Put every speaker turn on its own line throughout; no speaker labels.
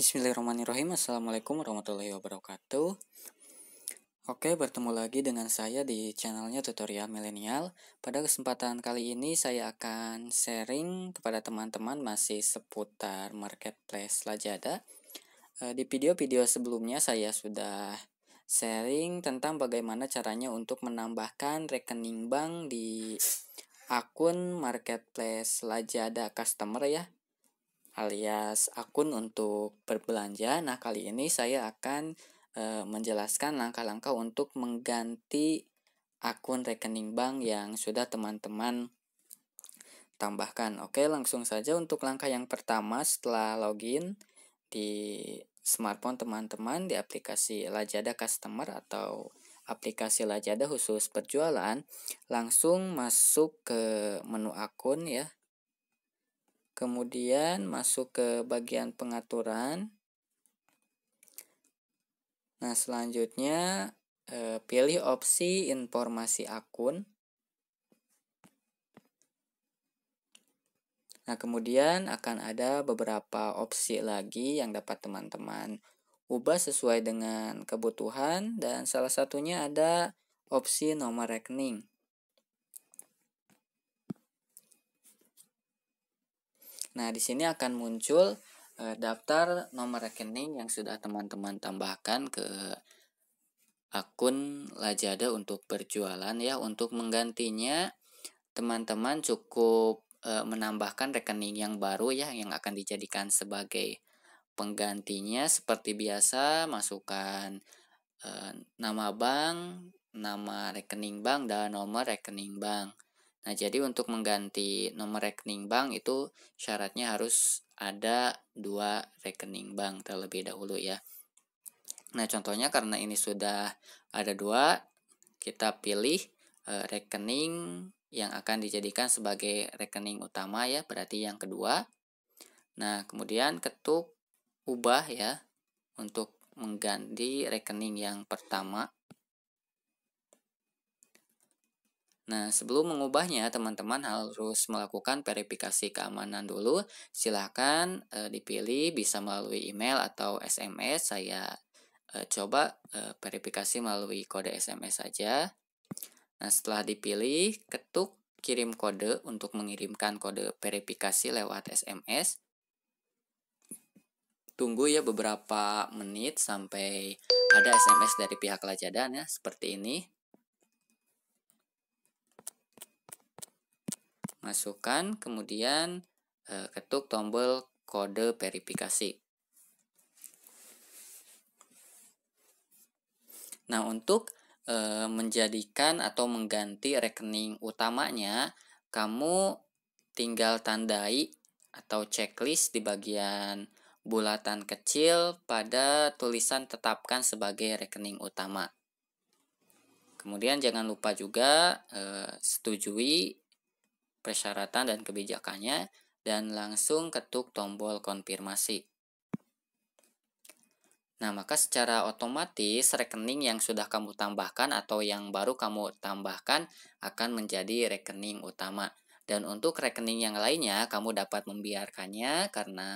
Bismillahirrahmanirrahim. Assalamualaikum warahmatullahi wabarakatuh. Oke, bertemu lagi dengan saya di channelnya Tutorial Milenial. Pada kesempatan kali ini saya akan sharing kepada teman-teman masih seputar marketplace Lazada. Eh, di video-video sebelumnya saya sudah sharing tentang bagaimana caranya untuk menambahkan rekening bank di akun marketplace Lazada customer ya alias akun untuk berbelanja. Nah, kali ini saya akan e, menjelaskan langkah-langkah untuk mengganti akun rekening bank yang sudah teman-teman tambahkan. Oke, langsung saja untuk langkah yang pertama setelah login di smartphone teman-teman di aplikasi Lajada Customer atau aplikasi Lajada khusus perjualan, langsung masuk ke menu akun ya Kemudian masuk ke bagian pengaturan. Nah, selanjutnya eh, pilih opsi informasi akun. Nah, kemudian akan ada beberapa opsi lagi yang dapat teman-teman ubah sesuai dengan kebutuhan dan salah satunya ada opsi nomor rekening. Nah, di sini akan muncul e, daftar nomor rekening yang sudah teman-teman tambahkan ke akun Lajada untuk berjualan ya. Untuk menggantinya teman-teman cukup e, menambahkan rekening yang baru ya yang akan dijadikan sebagai penggantinya seperti biasa masukkan e, nama bank, nama rekening bank dan nomor rekening bank. Nah, jadi untuk mengganti nomor rekening bank itu syaratnya harus ada dua rekening bank terlebih dahulu ya. Nah, contohnya karena ini sudah ada dua, kita pilih e, rekening yang akan dijadikan sebagai rekening utama ya, berarti yang kedua. Nah, kemudian ketuk ubah ya untuk mengganti rekening yang pertama. Nah, sebelum mengubahnya, teman-teman harus melakukan verifikasi keamanan dulu. Silahkan e, dipilih bisa melalui email atau SMS. Saya e, coba e, verifikasi melalui kode SMS saja. Nah, setelah dipilih, ketuk kirim kode untuk mengirimkan kode verifikasi lewat SMS. Tunggu ya beberapa menit sampai ada SMS dari pihak Lajada ya, seperti ini. masukkan, kemudian eh, ketuk tombol kode verifikasi. Nah, untuk eh, menjadikan atau mengganti rekening utamanya, kamu tinggal tandai atau checklist di bagian bulatan kecil pada tulisan tetapkan sebagai rekening utama. Kemudian jangan lupa juga e, setujui persyaratan dan kebijakannya, dan langsung ketuk tombol konfirmasi. Nah, maka secara otomatis rekening yang sudah kamu tambahkan atau yang baru kamu tambahkan akan menjadi rekening utama. Dan untuk rekening yang lainnya, kamu dapat membiarkannya karena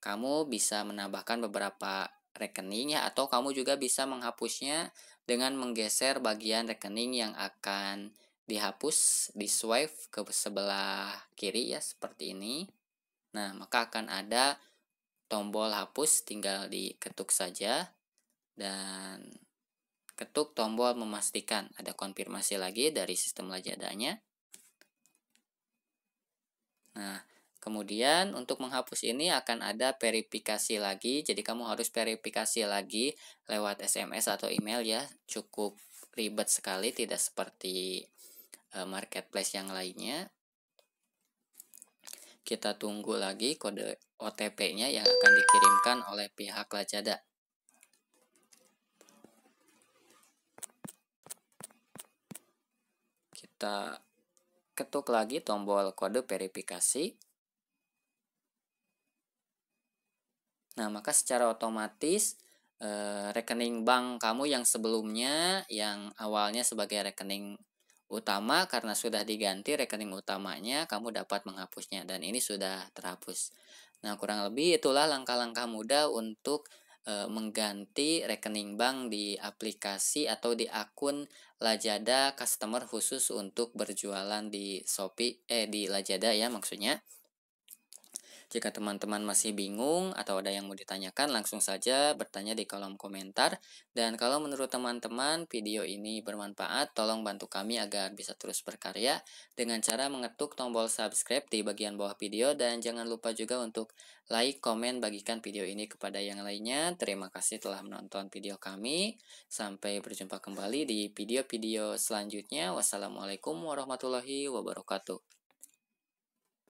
kamu bisa menambahkan beberapa rekeningnya atau kamu juga bisa menghapusnya dengan menggeser bagian rekening yang akan dihapus di swipe ke sebelah kiri ya seperti ini nah maka akan ada tombol hapus tinggal diketuk saja dan ketuk tombol memastikan ada konfirmasi lagi dari sistem lajadanya nah kemudian untuk menghapus ini akan ada verifikasi lagi jadi kamu harus verifikasi lagi lewat SMS atau email ya cukup ribet sekali tidak seperti Eh, marketplace yang lainnya. Kita tunggu lagi kode OTP-nya yang akan dikirimkan oleh pihak Lazada. Kita ketuk lagi tombol kode verifikasi. Nah, maka secara otomatis e, rekening bank kamu yang sebelumnya yang awalnya sebagai rekening utama karena sudah diganti rekening utamanya, kamu dapat menghapusnya dan ini sudah terhapus. Nah, kurang lebih itulah langkah-langkah mudah untuk e, mengganti rekening bank di aplikasi atau di akun Lazada customer khusus untuk berjualan di Shopee eh di Lazada ya maksudnya. Jika teman-teman masih bingung atau ada yang mau ditanyakan, langsung saja bertanya di kolom komentar. Dan kalau menurut teman-teman video ini bermanfaat, tolong bantu kami agar bisa terus berkarya dengan cara mengetuk tombol subscribe di bagian bawah video dan jangan lupa juga untuk like, komen, bagikan video ini kepada yang lainnya. Terima kasih telah menonton video kami. Sampai berjumpa kembali di video-video selanjutnya. Wassalamualaikum warahmatullahi wabarakatuh.